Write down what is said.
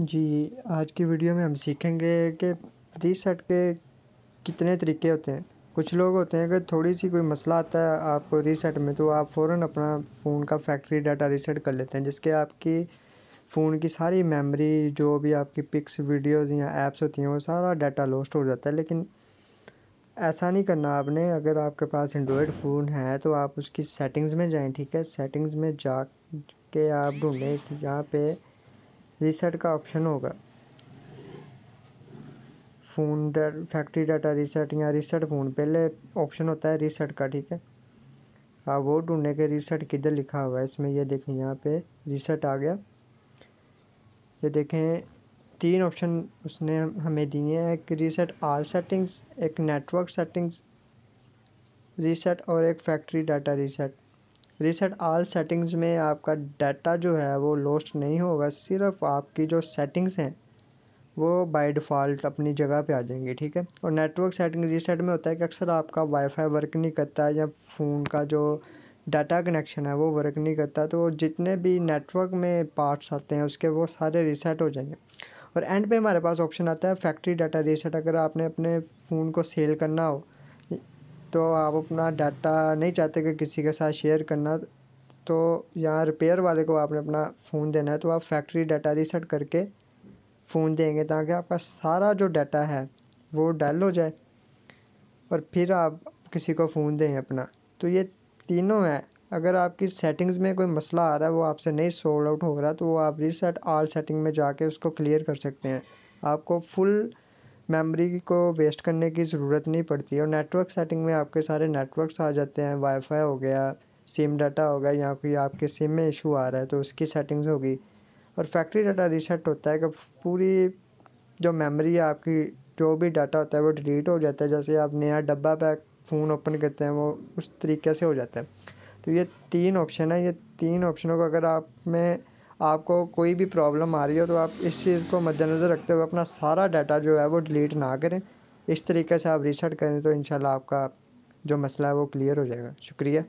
जी आज की वीडियो में हम सीखेंगे कि रीसेट के कितने तरीके होते हैं कुछ लोग होते हैं कि थोड़ी सी कोई मसला आता है आपको रीसेट में तो आप फ़ौर अपना फ़ोन का फैक्ट्री डाटा रीसेट कर लेते हैं जिसके आपकी फ़ोन की सारी मेमोरी जो भी आपकी पिक्स वीडियोस या ऐप्स होती हैं वो सारा डाटा लॉस्ट हो जाता है लेकिन ऐसा नहीं करना आपने अगर आपके पास एंड्रॉयड फ़ोन है तो आप उसकी सेटिंग्स में जाएँ ठीक है सेटिंग्स में जा के आप ढूँढें यहाँ पे रीसेट का ऑप्शन होगा फ़ोन फैक्ट्री डाटा रीसेट या रीसेट फ़ोन पहले ऑप्शन होता है रीसेट का ठीक है आप वो ढूंढने के रीसेट किधर लिखा हुआ है इसमें ये देखें यहाँ पे रीसेट आ गया ये देखें तीन ऑप्शन उसने हमें दिए हैं एक रीसेट आल सेटिंग्स एक नेटवर्क सेटिंग्स रीसेट और एक factory data reset reset all settings में आपका डाटा जो है वो लॉस्ट नहीं होगा सिर्फ आपकी जो सेटिंग्स हैं वो बाय डिफ़ॉल्ट अपनी जगह पे आ जाएंगी ठीक है और नेटवर्क सेटिंग रीसेट में होता है कि अक्सर आपका वाईफाई वर्क नहीं करता या फ़ोन का जो डाटा कनेक्शन है वो वर्क नहीं करता तो जितने भी नेटवर्क में पार्ट्स आते हैं उसके वो सारे रीसेट हो जाएंगे और एंड पे हमारे पास ऑप्शन आता है फैक्ट्री डाटा रीसेट अगर आपने अपने फ़ोन को सेल करना हो तो आप अपना डाटा नहीं चाहते कि किसी के साथ शेयर करना तो यहाँ रिपेयर वाले को आपने अपना फ़ोन देना है तो आप फैक्ट्री डाटा रीसेट करके फ़ोन देंगे ताकि आपका सारा जो डाटा है वो डल हो जाए और फिर आप किसी को फ़ोन दें अपना तो ये तीनों है अगर आपकी सेटिंग्स में कोई मसला आ रहा है वो आपसे नहीं सोल्ड आउट हो रहा तो वो आप रीसेट ऑल सेटिंग में जाके उसको क्लियर कर सकते हैं आपको फुल मेमोरी को वेस्ट करने की ज़रूरत नहीं पड़ती है और नेटवर्क सेटिंग में आपके सारे नेटवर्क्स आ जाते हैं वाईफाई हो गया सिम डाटा हो गया या कोई आपके सिम में इशू आ रहा है तो उसकी सेटिंग्स होगी और फैक्ट्री डाटा रीसेट होता है कि पूरी जो मेमोरी है आपकी जो भी डाटा होता है वो डिलीट हो जाता है जैसे आप नया डब्बा पैक फ़ोन ओपन करते हैं वो उस तरीके से हो जाता है तो ये तीन ऑप्शन है ये तीन ऑप्शनों को अगर आप में आपको कोई भी प्रॉब्लम आ रही हो तो आप इस चीज़ को मद्देनज़र रखते हुए अपना सारा डाटा जो है वो डिलीट ना करें इस तरीके से आप रिसट करें तो इन आपका जो मसला है वो क्लियर हो जाएगा शुक्रिया